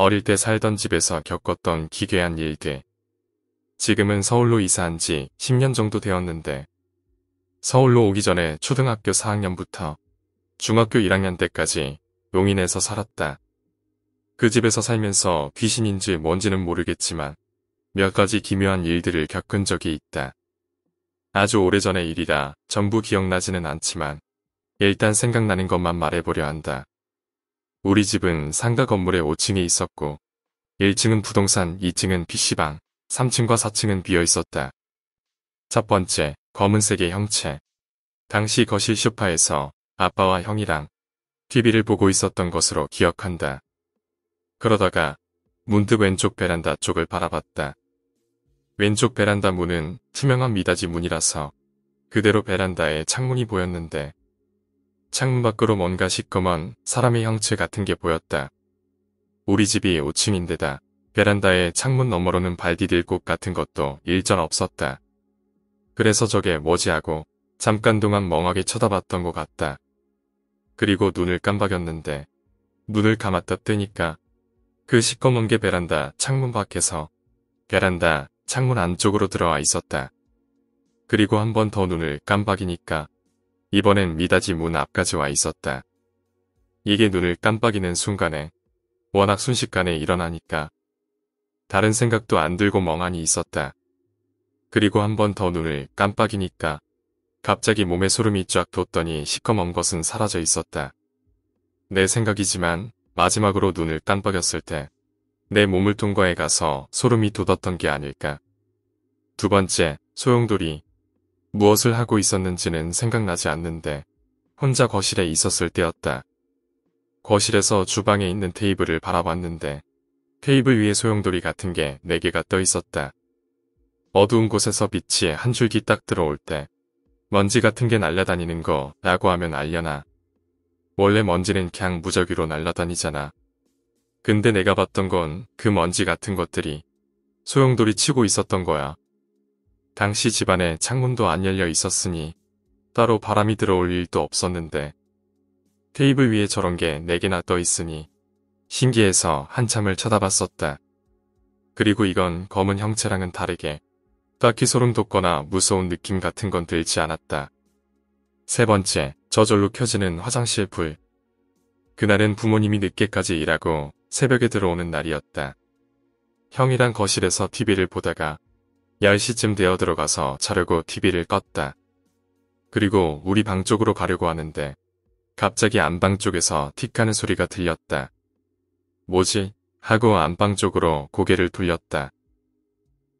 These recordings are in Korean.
어릴 때 살던 집에서 겪었던 기괴한 일들. 지금은 서울로 이사한 지 10년 정도 되었는데 서울로 오기 전에 초등학교 4학년부터 중학교 1학년 때까지 용인에서 살았다. 그 집에서 살면서 귀신인지 뭔지는 모르겠지만 몇 가지 기묘한 일들을 겪은 적이 있다. 아주 오래전의 일이라 전부 기억나지는 않지만 일단 생각나는 것만 말해보려 한다. 우리 집은 상가 건물의 5층에 있었고 1층은 부동산, 2층은 PC방, 3층과 4층은 비어있었다. 첫 번째, 검은색의 형체. 당시 거실 쇼파에서 아빠와 형이랑 TV를 보고 있었던 것으로 기억한다. 그러다가 문득 왼쪽 베란다 쪽을 바라봤다. 왼쪽 베란다 문은 투명한 미닫이 문이라서 그대로 베란다에 창문이 보였는데 창문 밖으로 뭔가 시커먼 사람의 형체 같은 게 보였다. 우리 집이 5층인데다 베란다에 창문 너머로는 발 디딜 곳 같은 것도 일전 없었다. 그래서 저게 뭐지 하고 잠깐 동안 멍하게 쳐다봤던 것 같다. 그리고 눈을 깜박였는데 눈을 감았다 뜨니까 그 시꺼먼 게 베란다 창문 밖에서 베란다 창문 안쪽으로 들어와 있었다. 그리고 한 번 더 눈을 깜박이니까 이번엔 미닫이 문 앞까지 와 있었다. 이게 눈을 깜빡이는 순간에 워낙 순식간에 일어나니까 다른 생각도 안 들고 멍하니 있었다. 그리고 한 번 더 눈을 깜빡이니까 갑자기 몸에 소름이 쫙 돋더니 시커먼 것은 사라져 있었다. 내 생각이지만 마지막으로 눈을 깜빡였을 때 내 몸을 통과해 가서 소름이 돋았던 게 아닐까. 두 번째, 소용돌이 무엇을 하고 있었는지는 생각나지 않는데 혼자 거실에 있었을 때였다. 거실에서 주방에 있는 테이블을 바라봤는데 테이블 위에 소용돌이 같은 게 4개가 떠 있었다. 어두운 곳에서 빛이 한 줄기 딱 들어올 때 먼지 같은 게 날려다니는 거 라고 하면 알려나. 원래 먼지는 그냥 무작위로 날라다니잖아. 근데 내가 봤던 건 그 먼지 같은 것들이 소용돌이 치고 있었던 거야. 당시 집안에 창문도 안 열려 있었으니 따로 바람이 들어올 일도 없었는데 테이블 위에 저런 게 4개나 떠 있으니 신기해서 한참을 쳐다봤었다. 그리고 이건 검은 형체랑은 다르게 딱히 소름 돋거나 무서운 느낌 같은 건 들지 않았다. 세 번째, 저절로 켜지는 화장실 불. 그날은 부모님이 늦게까지 일하고 새벽에 들어오는 날이었다. 형이랑 거실에서 TV를 보다가 10시쯤 되어 들어가서 자려고 TV를 껐다. 그리고 우리 방 쪽으로 가려고 하는데 갑자기 안방 쪽에서 틱하는 소리가 들렸다. 뭐지? 하고 안방 쪽으로 고개를 돌렸다.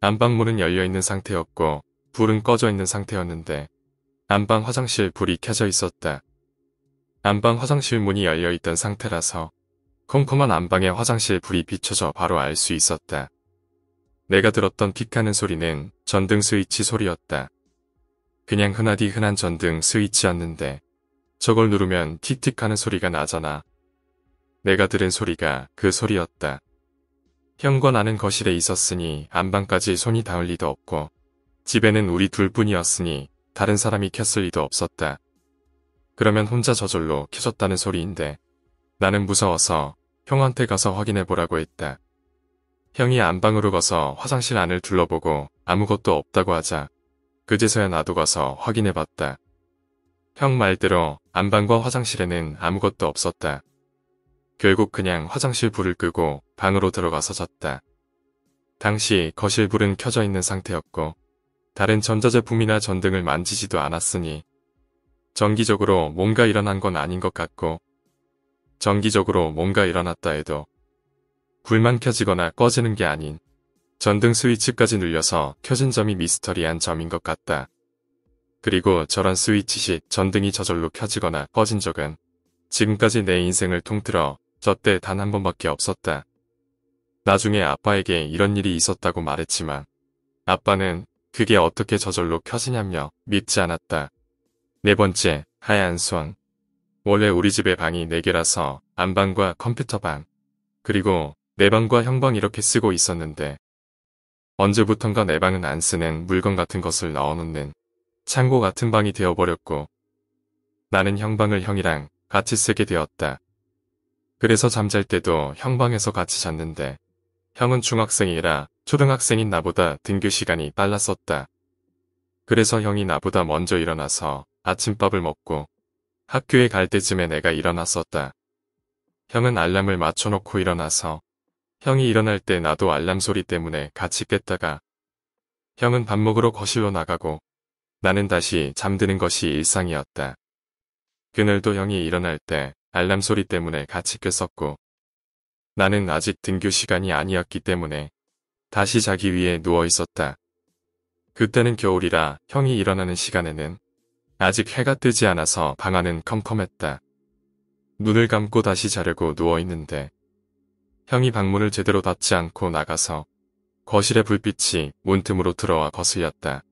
안방 문은 열려있는 상태였고 불은 꺼져 있는 상태였는데 안방 화장실 불이 켜져 있었다. 안방 화장실 문이 열려있던 상태라서 컴컴한 안방에 화장실 불이 비춰져 바로 알 수 있었다. 내가 들었던 픽하는 소리는 전등 스위치 소리였다. 그냥 흔하디 흔한 전등 스위치였는데 저걸 누르면 틱틱 하는 소리가 나잖아. 내가 들은 소리가 그 소리였다. 형과 나는 거실에 있었으니 안방까지 손이 닿을 리도 없고 집에는 우리 둘뿐이었으니 다른 사람이 켰을 리도 없었다. 그러면 혼자 저절로 켜졌다는 소리인데 나는 무서워서 형한테 가서 확인해보라고 했다. 형이 안방으로 가서 화장실 안을 둘러보고 아무것도 없다고 하자 그제서야 나도 가서 확인해봤다. 형 말대로 안방과 화장실에는 아무것도 없었다. 결국 그냥 화장실 불을 끄고 방으로 들어가서 잤다. 당시 거실 불은 켜져 있는 상태였고 다른 전자제품이나 전등을 만지지도 않았으니 정기적으로 뭔가 일어난 건 아닌 것 같고 정기적으로 뭔가 일어났다 해도 불만 켜지거나 꺼지는 게 아닌 전등 스위치까지 눌려서 켜진 점이 미스터리한 점인 것 같다. 그리고 저런 스위치 시 전등이 저절로 켜지거나 꺼진 적은 지금까지 내 인생을 통틀어 저때 단 한 번밖에 없었다. 나중에 아빠에게 이런 일이 있었다고 말했지만 아빠는 그게 어떻게 저절로 켜지냐며 믿지 않았다. 네 번째, 하얀 수원. 원래 우리 집의 방이 4개라서 안방과 컴퓨터 방, 그리고 내방과 형방 이렇게 쓰고 있었는데 언제부턴가 내방은 안 쓰는 물건 같은 것을 넣어놓는 창고 같은 방이 되어버렸고 나는 형방을 형이랑 같이 쓰게 되었다. 그래서 잠잘 때도 형방에서 같이 잤는데 형은 중학생이라 초등학생인 나보다 등교 시간이 빨랐었다. 그래서 형이 나보다 먼저 일어나서 아침밥을 먹고 학교에 갈 때쯤에 내가 일어났었다. 형은 알람을 맞춰놓고 일어나서 형이 일어날 때 나도 알람 소리 때문에 같이 깼다가 형은 밥 먹으러 거실로 나가고 나는 다시 잠드는 것이 일상이었다. 그날도 형이 일어날 때 알람 소리 때문에 같이 깼었고 나는 아직 등교 시간이 아니었기 때문에 다시 자기 위에 누워 있었다. 그때는 겨울이라 형이 일어나는 시간에는 아직 해가 뜨지 않아서 방 안은 컴컴했다. 눈을 감고 다시 자려고 누워 있는데 형이 방문을 제대로 닫지 않고 나가서 거실의 불빛이 문틈으로 들어와 거슬렸다.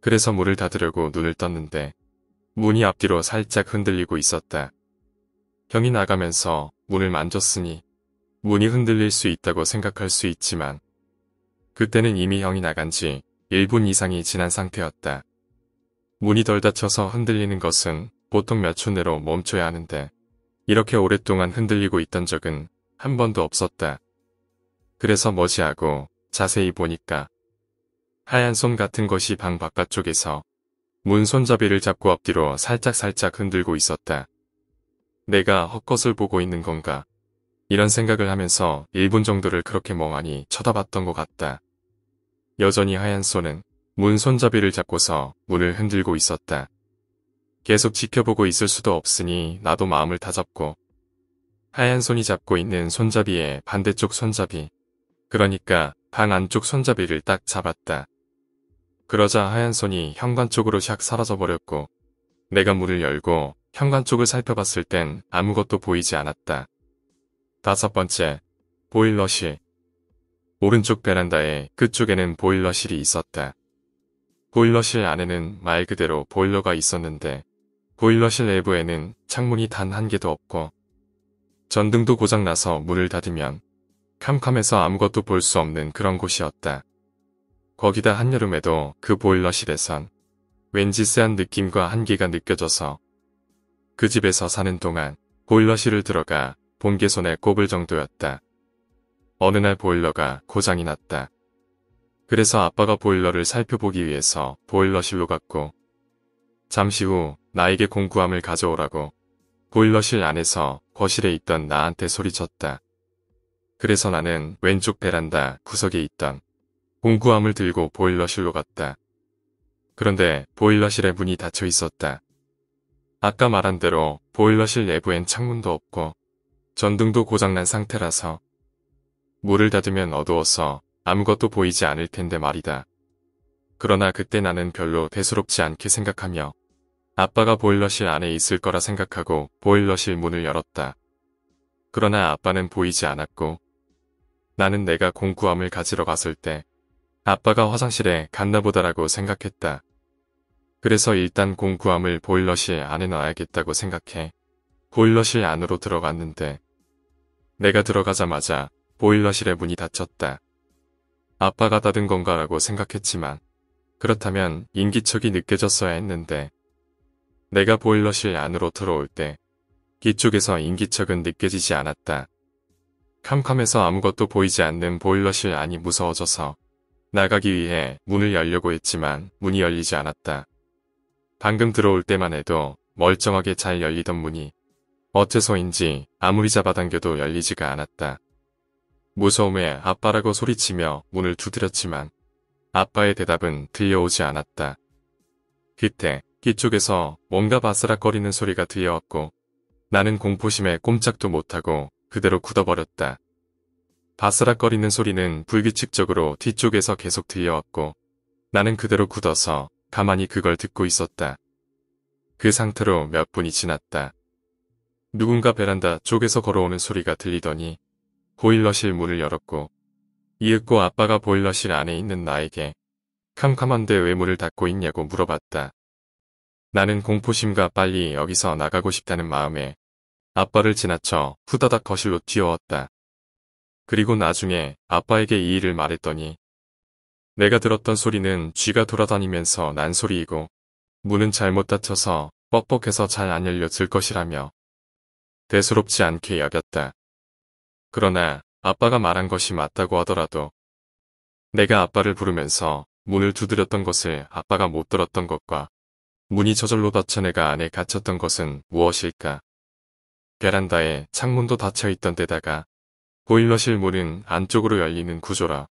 그래서 문을 닫으려고 눈을 떴는데 문이 앞뒤로 살짝 흔들리고 있었다. 형이 나가면서 문을 만졌으니 문이 흔들릴 수 있다고 생각할 수 있지만 그때는 이미 형이 나간 지 1분 이상이 지난 상태였다. 문이 덜 닫혀서 흔들리는 것은 보통 몇 초 내로 멈춰야 하는데 이렇게 오랫동안 흔들리고 있던 적은 한 번도 없었다. 그래서 머지하고 자세히 보니까 하얀 손 같은 것이 방 바깥쪽에서 문 손잡이를 잡고 앞뒤로 살짝살짝 흔들고 있었다. 내가 헛것을 보고 있는 건가? 이런 생각을 하면서 1분 정도를 그렇게 멍하니 쳐다봤던 것 같다. 여전히 하얀 손은 문 손잡이를 잡고서 문을 흔들고 있었다. 계속 지켜보고 있을 수도 없으니 나도 마음을 다잡고 하얀 손이 잡고 있는 손잡이의 반대쪽 손잡이. 그러니까 방 안쪽 손잡이를 딱 잡았다. 그러자 하얀 손이 현관 쪽으로 샥 사라져버렸고 내가 문을 열고 현관 쪽을 살펴봤을 땐 아무것도 보이지 않았다. 다섯 번째, 보일러실. 오른쪽 베란다의 끝쪽에는 보일러실이 있었다. 보일러실 안에는 말 그대로 보일러가 있었는데 보일러실 내부에는 창문이 단 한 개도 없고 전등도 고장나서 문을 닫으면 캄캄해서 아무것도 볼 수 없는 그런 곳이었다. 거기다 한여름에도 그 보일러실에선 왠지 쎄한 느낌과 한계가 느껴져서 그 집에서 사는 동안 보일러실을 들어가 본개 손에 꼽을 정도였다. 어느 날 보일러가 고장이 났다. 그래서 아빠가 보일러를 살펴보기 위해서 보일러실로 갔고 잠시 후 나에게 공구함을 가져오라고 보일러실 안에서 거실에 있던 나한테 소리쳤다. 그래서 나는 왼쪽 베란다 구석에 있던 공구함을 들고 보일러실로 갔다. 그런데 보일러실의 문이 닫혀 있었다. 아까 말한 대로 보일러실 내부엔 창문도 없고 전등도 고장난 상태라서 물을 닫으면 어두워서 아무것도 보이지 않을 텐데 말이다. 그러나 그때 나는 별로 대수롭지 않게 생각하며 아빠가 보일러실 안에 있을 거라 생각하고 보일러실 문을 열었다. 그러나 아빠는 보이지 않았고 나는 내가 공구함을 가지러 갔을 때 아빠가 화장실에 갔나보다라고 생각했다. 그래서 일단 공구함을 보일러실 안에 놔야겠다고 생각해 보일러실 안으로 들어갔는데 내가 들어가자마자 보일러실의 문이 닫혔다. 아빠가 닫은 건가라고 생각했지만 그렇다면 인기척이 느껴졌어야 했는데 내가 보일러실 안으로 들어올 때 이쪽에서 인기척은 느껴지지 않았다. 캄캄해서 아무것도 보이지 않는 보일러실 안이 무서워져서 나가기 위해 문을 열려고 했지만 문이 열리지 않았다. 방금 들어올 때만 해도 멀쩡하게 잘 열리던 문이 어째서인지 아무리 잡아당겨도 열리지가 않았다. 무서움에 아빠라고 소리치며 문을 두드렸지만 아빠의 대답은 들려오지 않았다. 그때 귀 쪽에서 뭔가 바스락거리는 소리가 들려왔고 나는 공포심에 꼼짝도 못하고 그대로 굳어버렸다. 바스락거리는 소리는 불규칙적으로 뒤쪽에서 계속 들려왔고 나는 그대로 굳어서 가만히 그걸 듣고 있었다. 그 상태로 몇 분이 지났다. 누군가 베란다 쪽에서 걸어오는 소리가 들리더니 보일러실 문을 열었고 이윽고 아빠가 보일러실 안에 있는 나에게 캄캄한데 왜 문을 닫고 있냐고 물어봤다. 나는 공포심과 빨리 여기서 나가고 싶다는 마음에 아빠를 지나쳐 후다닥 거실로 뛰어왔다. 그리고 나중에 아빠에게 이 일을 말했더니 내가 들었던 소리는 쥐가 돌아다니면서 난 소리이고 문은 잘못 닫혀서 뻑뻑해서 잘 안 열렸을 것이라며 대수롭지 않게 여겼다. 그러나 아빠가 말한 것이 맞다고 하더라도 내가 아빠를 부르면서 문을 두드렸던 것을 아빠가 못 들었던 것과 문이 저절로 닫혀 내가 안에 갇혔던 것은 무엇일까? 베란다에 창문도 닫혀있던 데다가 보일러실 문은 안쪽으로 열리는 구조라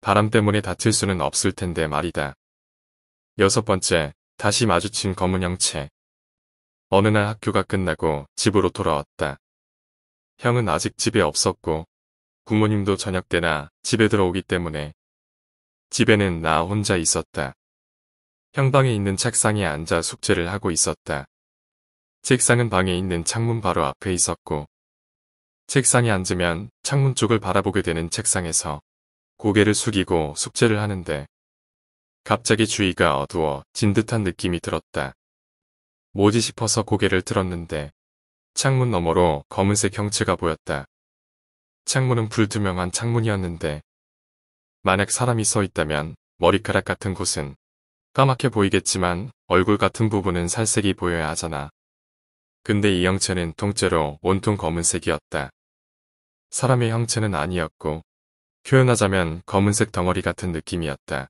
바람 때문에 닫힐 수는 없을 텐데 말이다. 여섯 번째, 다시 마주친 검은 형체. 어느 날 학교가 끝나고 집으로 돌아왔다. 형은 아직 집에 없었고 부모님도 저녁 때나 집에 들어오기 때문에 집에는 나 혼자 있었다. 형방에 있는 책상에 앉아 숙제를 하고 있었다. 책상은 방에 있는 창문 바로 앞에 있었고 책상에 앉으면 창문 쪽을 바라보게 되는 책상에서 고개를 숙이고 숙제를 하는데 갑자기 주위가 어두워 진 듯한 느낌이 들었다. 뭐지 싶어서 고개를 들었는데 창문 너머로 검은색 형체가 보였다. 창문은 불투명한 창문이었는데 만약 사람이 서 있다면 머리카락 같은 곳은 까맣게 보이겠지만 얼굴 같은 부분은 살색이 보여야 하잖아. 근데 이 형체는 통째로 온통 검은색이었다. 사람의 형체는 아니었고 표현하자면 검은색 덩어리 같은 느낌이었다.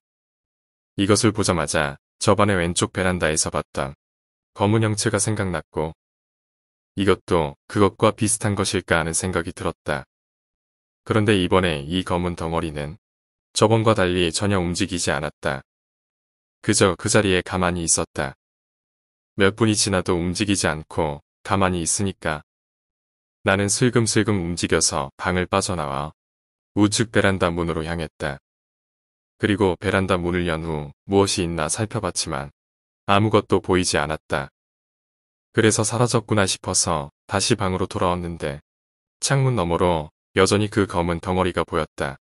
이것을 보자마자 저번에 왼쪽 베란다에서 봤다 검은 형체가 생각났고 이것도 그것과 비슷한 것일까 하는 생각이 들었다. 그런데 이번에 이 검은 덩어리는 저번과 달리 전혀 움직이지 않았다. 그저 그 자리에 가만히 있었다. 몇 분이 지나도 움직이지 않고 가만히 있으니까 나는 슬금슬금 움직여서 방을 빠져나와 우측 베란다 문으로 향했다. 그리고 베란다 문을 연 후 무엇이 있나 살펴봤지만 아무것도 보이지 않았다. 그래서 사라졌구나 싶어서 다시 방으로 돌아왔는데 창문 너머로 여전히 그 검은 덩어리가 보였다.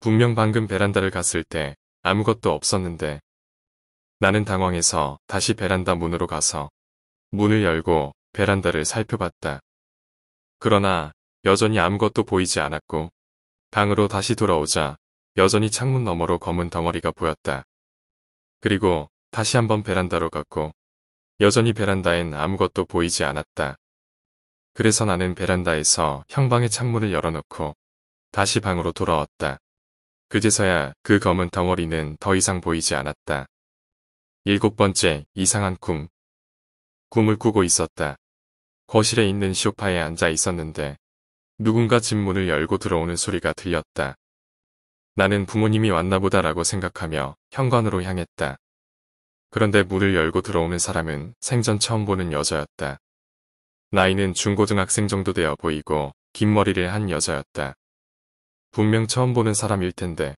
분명 방금 베란다를 갔을 때 아무것도 없었는데 나는 당황해서 다시 베란다 문으로 가서 문을 열고 베란다를 살펴봤다. 그러나 여전히 아무것도 보이지 않았고 방으로 다시 돌아오자 여전히 창문 너머로 검은 덩어리가 보였다. 그리고 다시 한번 베란다로 갔고 여전히 베란다엔 아무것도 보이지 않았다. 그래서 나는 베란다에서 형방의 창문을 열어놓고 다시 방으로 돌아왔다. 그제서야 그 검은 덩어리는 더 이상 보이지 않았다. 일곱 번째, 이상한 꿈. 꿈을 꾸고 있었다. 거실에 있는 쇼파에 앉아 있었는데 누군가 집 문을 열고 들어오는 소리가 들렸다. 나는 부모님이 왔나보다라고 생각하며 현관으로 향했다. 그런데 문을 열고 들어오는 사람은 생전 처음 보는 여자였다. 나이는 중고등학생 정도 되어 보이고 긴 머리를 한 여자였다. 분명 처음 보는 사람일 텐데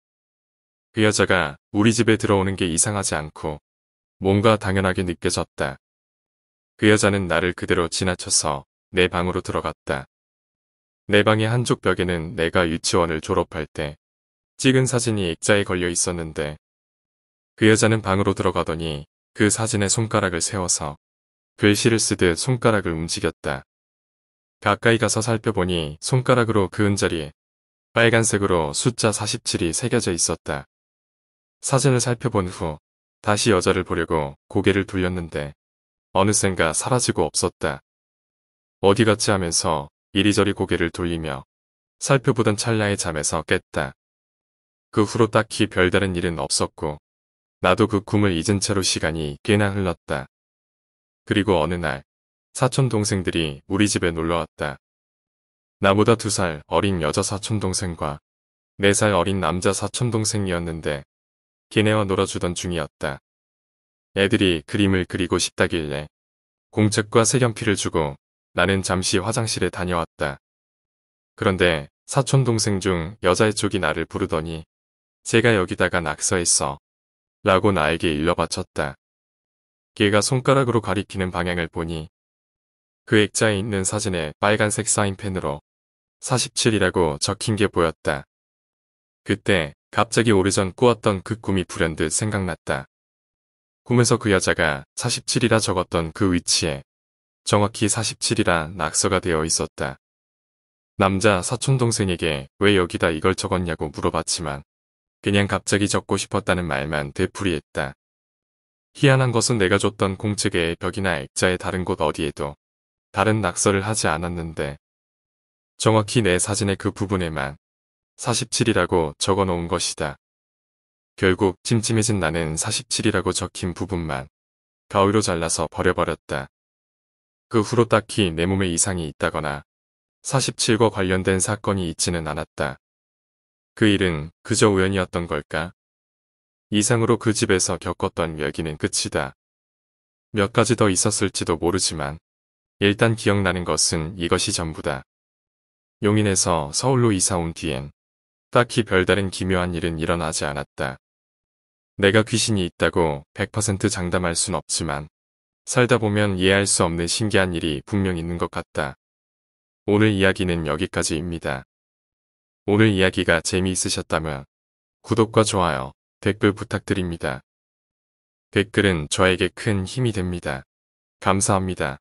그 여자가 우리 집에 들어오는 게 이상하지 않고 뭔가 당연하게 느껴졌다. 그 여자는 나를 그대로 지나쳐서 내 방으로 들어갔다. 내 방의 한쪽 벽에는 내가 유치원을 졸업할 때 찍은 사진이 액자에 걸려 있었는데 그 여자는 방으로 들어가더니 그 사진에 손가락을 세워서 글씨를 쓰듯 손가락을 움직였다. 가까이 가서 살펴보니 손가락으로 그은 자리에 빨간색으로 숫자 47이 새겨져 있었다. 사진을 살펴본 후 다시 여자를 보려고 고개를 돌렸는데 어느샌가 사라지고 없었다. 어디 갔지 하면서 이리저리 고개를 돌리며 살펴보던 찰나의 잠에서 깼다. 그 후로 딱히 별다른 일은 없었고 나도 그 꿈을 잊은 채로 시간이 꽤나 흘렀다. 그리고 어느 날 사촌 동생들이 우리 집에 놀러왔다. 나보다 두 살 어린 여자 사촌 동생과 네 살 어린 남자 사촌 동생이었는데 기내와 놀아주던 중이었다. 애들이 그림을 그리고 싶다길래 공책과 색연필을 주고 나는 잠시 화장실에 다녀왔다. 그런데 사촌 동생 중 여자애 쪽이 나를 부르더니 제가 여기다가 낙서했어. 라고 나에게 일러바쳤다. 걔가 손가락으로 가리키는 방향을 보니 그 액자에 있는 사진에 빨간색 사인펜으로 47이라고 적힌 게 보였다. 그때 갑자기 오래전 꾸었던 그 꿈이 불현듯 생각났다. 꿈에서 그 여자가 47이라 적었던 그 위치에 정확히 47이라 낙서가 되어 있었다. 남자 사촌동생에게 왜 여기다 이걸 적었냐고 물어봤지만 그냥 갑자기 적고 싶었다는 말만 되풀이했다. 희한한 것은 내가 줬던 공책의 벽이나 액자의 다른 곳 어디에도 다른 낙서를 하지 않았는데 정확히 내 사진의 그 부분에만 47이라고 적어 놓은 것이다. 결국 찜찜해진 나는 47이라고 적힌 부분만 가위로 잘라서 버려버렸다. 그 후로 딱히 내 몸에 이상이 있다거나 47과 관련된 사건이 있지는 않았다. 그 일은 그저 우연이었던 걸까? 이상으로 그 집에서 겪었던 여기는 끝이다. 몇 가지 더 있었을지도 모르지만 일단 기억나는 것은 이것이 전부다. 용인에서 서울로 이사 온 뒤엔 딱히 별다른 기묘한 일은 일어나지 않았다. 내가 귀신이 있다고 100% 장담할 순 없지만 살다 보면 이해할 수 없는 신기한 일이 분명 있는 것 같다. 오늘 이야기는 여기까지입니다. 오늘 이야기가 재미있으셨다면 구독과 좋아요, 댓글 부탁드립니다. 댓글은 저에게 큰 힘이 됩니다. 감사합니다.